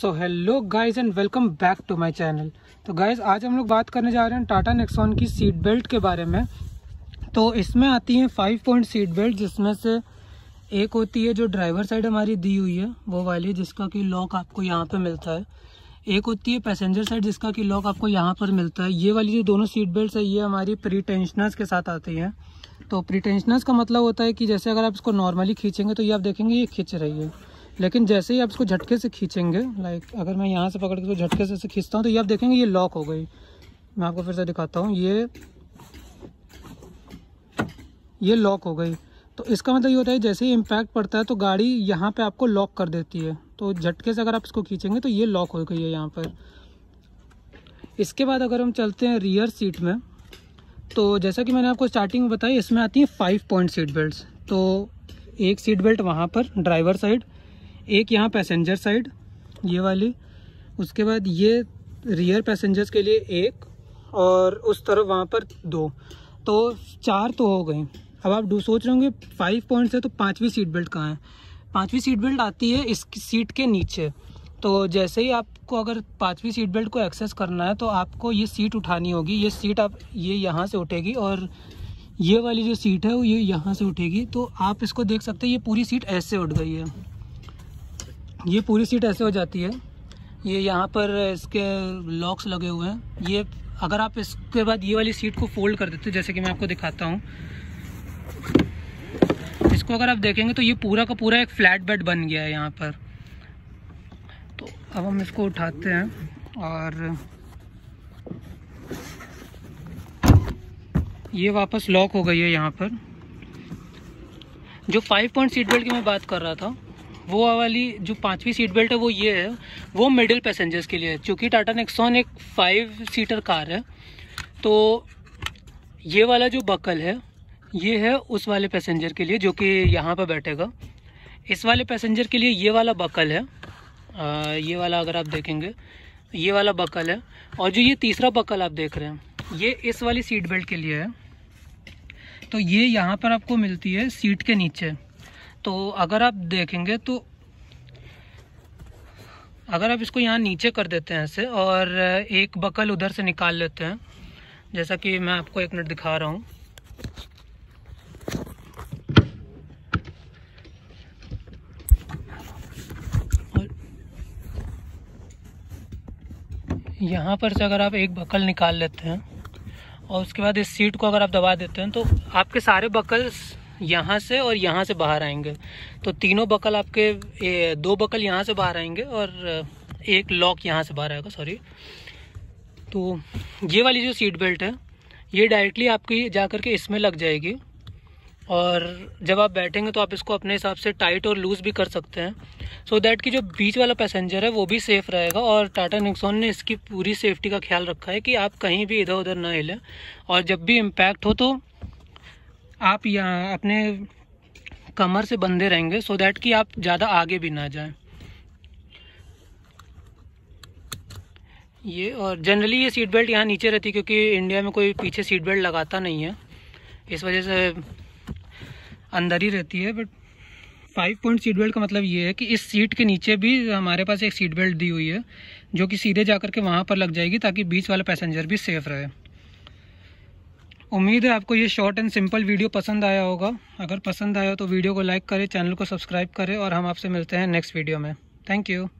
so hello guys and welcome back to my channel तो guys आज हम लोग बात करने जा रहे हैं टाटा नेक्सॉन की सीट बेल्ट के बारे में तो इसमें आती है फाइव पॉइंट सीट बेल्ट जिसमें से एक होती है जो ड्राइवर साइड हमारी दी हुई है वो वाली जिसका कि लॉक आपको यहाँ पर मिलता है एक होती है पैसेंजर साइड जिसका कि लॉक आपको यहाँ पर मिलता है ये वाली जो दोनों सीट बेल्ट है ये हमारी प्री टेंशनर्स के साथ आती हैं तो प्री टेंशनर्स का मतलब होता है कि जैसे अगर आप इसको नॉर्मली खींचेंगे तो ये आप देखेंगे ये खींच रही है लेकिन जैसे ही आप इसको झटके से खींचेंगे लाइक अगर मैं यहाँ से पकड़ के झटके से खींचता हूँ तो ये आप देखेंगे ये लॉक हो गई मैं आपको फिर से दिखाता हूँ ये ये लॉक हो गई तो इसका मतलब ये होता है जैसे ही इम्पैक्ट पड़ता है तो गाड़ी यहाँ पे आपको लॉक कर देती है तो झटके से अगर आप इसको खींचेंगे तो ये लॉक हो गई है यहाँ पर इसके बाद अगर हम चलते हैं रियर सीट में तो जैसा कि मैंने आपको स्टार्टिंग में बताया इसमें आती है फाइव पॉइंट सीट बेल्ट तो एक सीट बेल्ट वहाँ पर ड्राइवर साइड एक यहाँ पैसेंजर साइड ये वाली उसके बाद ये रियर पैसेंजर्स के लिए एक और उस तरफ वहाँ पर दो तो चार तो हो गए अब आप डू सोच रहे होंगे फाइव पॉइंट्स है तो पाँचवीं सीट बेल्ट कहाँ है पाँचवीं सीट बेल्ट आती है इस सीट के नीचे तो जैसे ही आपको अगर पाँचवीं सीट बेल्ट को एक्सेस करना है तो आपको ये सीट उठानी होगी ये सीट आप ये यहाँ से उठेगी और ये वाली जो सीट है वो ये यहाँ से उठेगी तो आप इसको देख सकते हैं ये पूरी सीट ऐसे उठ गई है ये पूरी सीट ऐसे हो जाती है ये यहाँ पर इसके लॉक्स लगे हुए हैं ये अगर आप इसके बाद ये वाली सीट को फोल्ड कर देते जैसे कि मैं आपको दिखाता हूँ इसको अगर आप देखेंगे तो ये पूरा का पूरा एक फ्लैट बेड बन गया है यहाँ पर तो अब हम इसको उठाते हैं और ये वापस लॉक हो गई है यहाँ पर जो फाइव पॉइंट सीट बेल्ट की मैं बात कर रहा था वो वाली जो पांचवी सीट बेल्ट है वो ये है वो मिडिल पैसेंजर्स के लिए है चूँकि टाटा नेक्सॉन एक फाइव सीटर कार है तो ये वाला जो बकल है ये है उस वाले पैसेंजर के लिए जो कि यहाँ पर बैठेगा इस वाले पैसेंजर के लिए ये वाला बकल है आ, ये वाला अगर आप देखेंगे ये वाला बकल है और जो ये तीसरा बकल आप देख रहे हैं ये इस वाली सीट बेल्ट के लिए है तो ये यहाँ पर आपको मिलती है सीट के नीचे तो अगर आप देखेंगे तो अगर आप इसको यहाँ नीचे कर देते हैं ऐसे और एक बकल उधर से निकाल लेते हैं जैसा कि मैं आपको एक मिनट दिखा रहा हूँ यहाँ पर से अगर आप एक बकल निकाल लेते हैं और उसके बाद इस सीट को अगर आप दबा देते हैं तो आपके सारे बकल्स यहाँ से और यहाँ से बाहर आएंगे तो तीनों बकल आपके ए, दो बकल यहाँ से बाहर आएंगे और एक लॉक यहाँ से बाहर आएगा सॉरी तो ये वाली जो सीट बेल्ट है ये डायरेक्टली आपकी जा कर के इसमें लग जाएगी और जब आप बैठेंगे तो आप इसको अपने हिसाब से टाइट और लूज़ भी कर सकते हैं सो so दैट कि जो बीच वाला पैसेंजर है वो भी सेफ़ रहेगा और टाटा निक्सॉन ने इसकी पूरी सेफ्टी का ख्याल रखा है कि आप कहीं भी इधर उधर ना हिलें और जब भी इम्पैक्ट हो तो आप यहाँ अपने कमर से बंधे रहेंगे सो दैट कि आप ज़्यादा आगे भी ना जाएं ये और जनरली ये सीट बेल्ट यहाँ नीचे रहती है क्योंकि इंडिया में कोई पीछे सीट बेल्ट लगाता नहीं है इस वजह से अंदर ही रहती है but five point seat belt का मतलब ये है कि इस सीट के नीचे भी हमारे पास एक सीट बेल्ट दी हुई है जो कि सीधे जा कर के वहाँ पर लग जाएगी ताकि बीच वाला पैसेंजर भी सेफ रहे उम्मीद है आपको ये शॉर्ट एंड सिंपल वीडियो पसंद आया होगा अगर पसंद आया तो वीडियो को लाइक करें चैनल को सब्सक्राइब करें और हम आपसे मिलते हैं नेक्स्ट वीडियो में थैंक यू